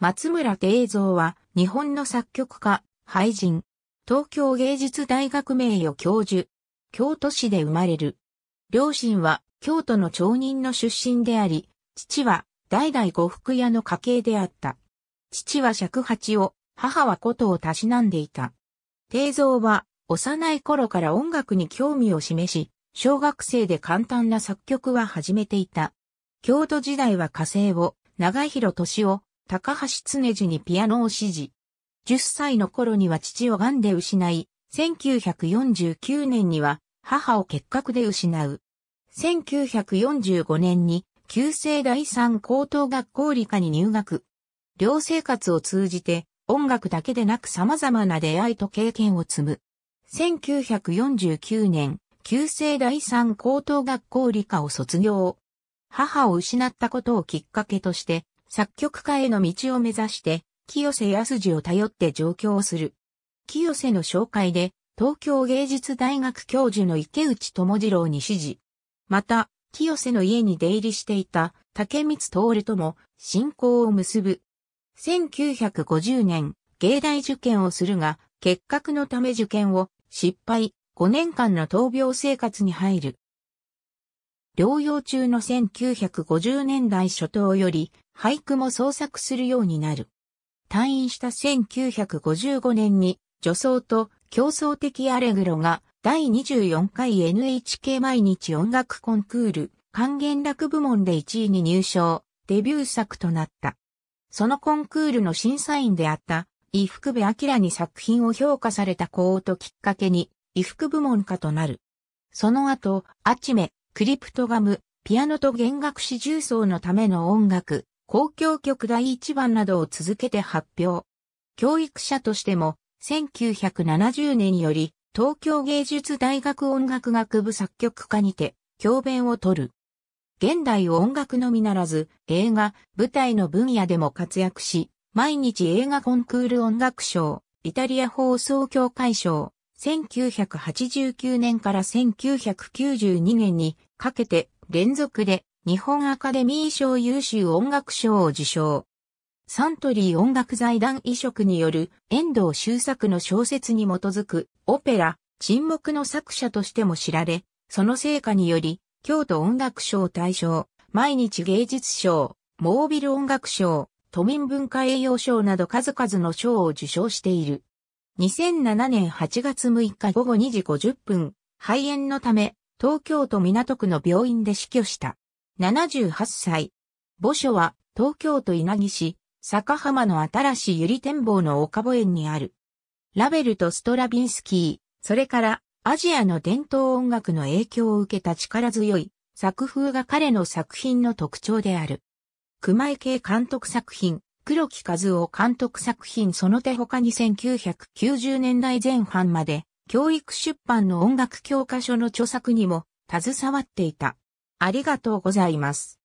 松村定蔵は日本の作曲家、俳人、東京芸術大学名誉教授、京都市で生まれる。両親は京都の町人の出身であり、父は代々呉服屋の家系であった。父は尺八を、母は琴をたしなんでいた。定蔵は幼い頃から音楽に興味を示し、小学生で簡単な作曲は始めていた。京都時代は火星を、長広敏夫、高橋常次にピアノを指示。10歳の頃には父を癌で失い、1949年には母を結核で失う。1945年に旧制第三高等学校理科に入学。寮生活を通じて音楽だけでなく様々な出会いと経験を積む。1949年、旧制第三高等学校理科を卒業。母を失ったことをきっかけとして、作曲家への道を目指して、清瀬康二を頼って上京する。清瀬の紹介で、東京芸術大学教授の池内智次郎に指示。また、清瀬の家に出入りしていた竹光徹とも信仰を結ぶ。1950年、芸大受験をするが、結核のため受験を失敗、5年間の闘病生活に入る。療養中の1950年代初頭より俳句も創作するようになる。退院した1955年に女装と競争的アレグロが第24回 NHK 毎日音楽コンクール還元楽部門で1位に入賞、デビュー作となった。そのコンクールの審査員であった伊福部明に作品を評価された子をときっかけに、伊福部門家となる。その後、アチメ、クリプトガム、ピアノと弦楽四重奏のための音楽、公共曲第一番などを続けて発表。教育者としても、1970年より、東京芸術大学音楽学部作曲家にて、教鞭を取る。現代音楽のみならず、映画、舞台の分野でも活躍し、毎日映画コンクール音楽賞、イタリア放送協会賞、1989年から1992年にかけて連続で日本アカデミー賞優秀音楽賞を受賞。サントリー音楽財団移植による遠藤周作の小説に基づくオペラ、沈黙の作者としても知られ、その成果により、京都音楽賞大賞、毎日芸術賞、モービル音楽賞、都民文化栄養賞など数々の賞を受賞している。2007年8月6日午後2時50分、肺炎のため、東京都港区の病院で死去した。78歳。墓所は、東京都稲城市、坂浜の新しい百合展望の岡保園にある。ラベルとストラビンスキー、それからアジアの伝統音楽の影響を受けた力強い作風が彼の作品の特徴である。熊井系監督作品、黒木和夫監督作品その手他に1990年代前半まで教育出版の音楽教科書の著作にも携わっていた。ありがとうございます。